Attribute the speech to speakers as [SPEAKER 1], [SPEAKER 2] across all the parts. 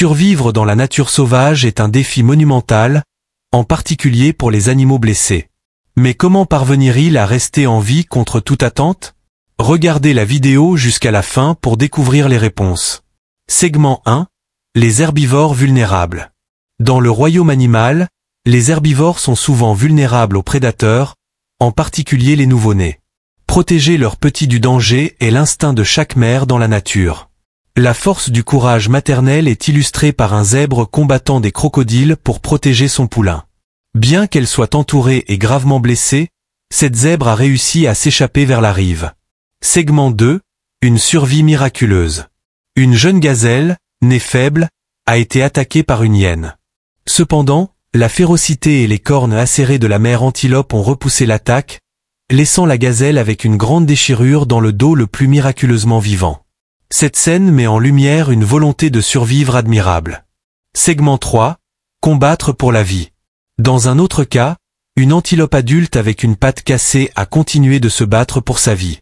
[SPEAKER 1] Survivre dans la nature sauvage est un défi monumental, en particulier pour les animaux blessés. Mais comment parvenir-il à rester en vie contre toute attente Regardez la vidéo jusqu'à la fin pour découvrir les réponses. Segment 1. Les herbivores vulnérables. Dans le royaume animal, les herbivores sont souvent vulnérables aux prédateurs, en particulier les nouveau-nés. Protéger leurs petits du danger est l'instinct de chaque mère dans la nature. La force du courage maternel est illustrée par un zèbre combattant des crocodiles pour protéger son poulain. Bien qu'elle soit entourée et gravement blessée, cette zèbre a réussi à s'échapper vers la rive. Segment 2. Une survie miraculeuse. Une jeune gazelle, née faible, a été attaquée par une hyène. Cependant, la férocité et les cornes acérées de la mère antilope ont repoussé l'attaque, laissant la gazelle avec une grande déchirure dans le dos le plus miraculeusement vivant. Cette scène met en lumière une volonté de survivre admirable. Segment 3. Combattre pour la vie. Dans un autre cas, une antilope adulte avec une patte cassée a continué de se battre pour sa vie.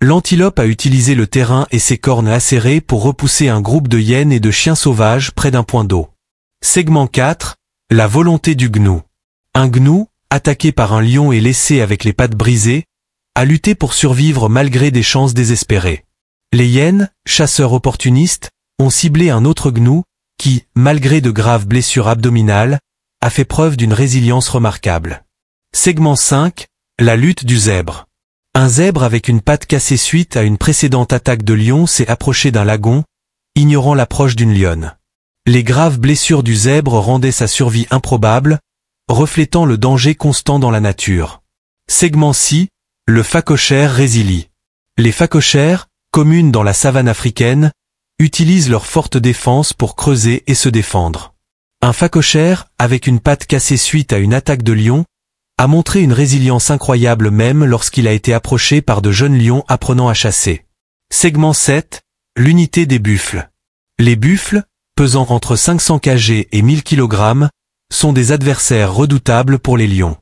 [SPEAKER 1] L'antilope a utilisé le terrain et ses cornes acérées pour repousser un groupe de hyènes et de chiens sauvages près d'un point d'eau. Segment 4. La volonté du gnou. Un gnou, attaqué par un lion et laissé avec les pattes brisées, a lutté pour survivre malgré des chances désespérées. Les hyènes, chasseurs opportunistes, ont ciblé un autre gnou, qui, malgré de graves blessures abdominales, a fait preuve d'une résilience remarquable. Segment 5. La lutte du zèbre. Un zèbre avec une patte cassée suite à une précédente attaque de lion s'est approché d'un lagon, ignorant l'approche d'une lionne. Les graves blessures du zèbre rendaient sa survie improbable, reflétant le danger constant dans la nature. Segment 6. Le phacochère résilie. Les phacochères, communes dans la savane africaine, utilisent leur forte défense pour creuser et se défendre. Un facochère, avec une patte cassée suite à une attaque de lion, a montré une résilience incroyable même lorsqu'il a été approché par de jeunes lions apprenant à chasser. Segment 7, l'unité des buffles. Les buffles, pesant entre 500 kg et 1000 kg, sont des adversaires redoutables pour les lions.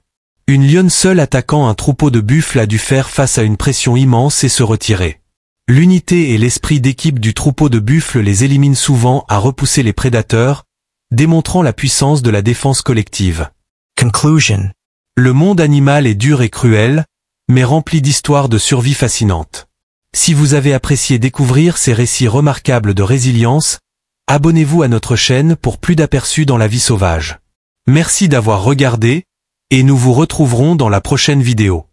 [SPEAKER 1] Une lionne seule attaquant un troupeau de buffles a dû faire face à une pression immense et se retirer. L'unité et l'esprit d'équipe du troupeau de buffles les éliminent souvent à repousser les prédateurs, démontrant la puissance de la défense collective. Conclusion. Le monde animal est dur et cruel, mais rempli d'histoires de survie fascinantes. Si vous avez apprécié découvrir ces récits remarquables de résilience, abonnez-vous à notre chaîne pour plus d'aperçus dans la vie sauvage. Merci d'avoir regardé, et nous vous retrouverons dans la prochaine vidéo.